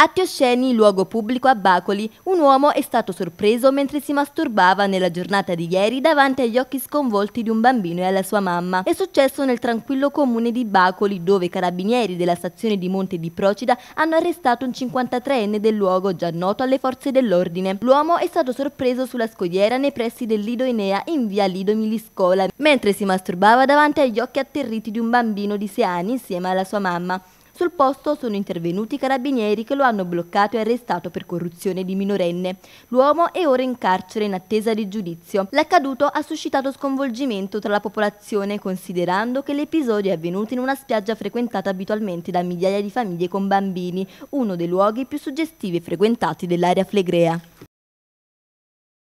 A Piosceni, luogo pubblico a Bacoli, un uomo è stato sorpreso mentre si masturbava nella giornata di ieri davanti agli occhi sconvolti di un bambino e alla sua mamma. È successo nel tranquillo comune di Bacoli, dove i carabinieri della stazione di Monte di Procida hanno arrestato un 53enne del luogo già noto alle forze dell'ordine. L'uomo è stato sorpreso sulla scogliera nei pressi del Lido Enea in via Lido Miliscola, mentre si masturbava davanti agli occhi atterriti di un bambino di 6 anni insieme alla sua mamma. Sul posto sono intervenuti i carabinieri che lo hanno bloccato e arrestato per corruzione di minorenne. L'uomo è ora in carcere in attesa di giudizio. L'accaduto ha suscitato sconvolgimento tra la popolazione considerando che l'episodio è avvenuto in una spiaggia frequentata abitualmente da migliaia di famiglie con bambini, uno dei luoghi più suggestivi e frequentati dell'area flegrea.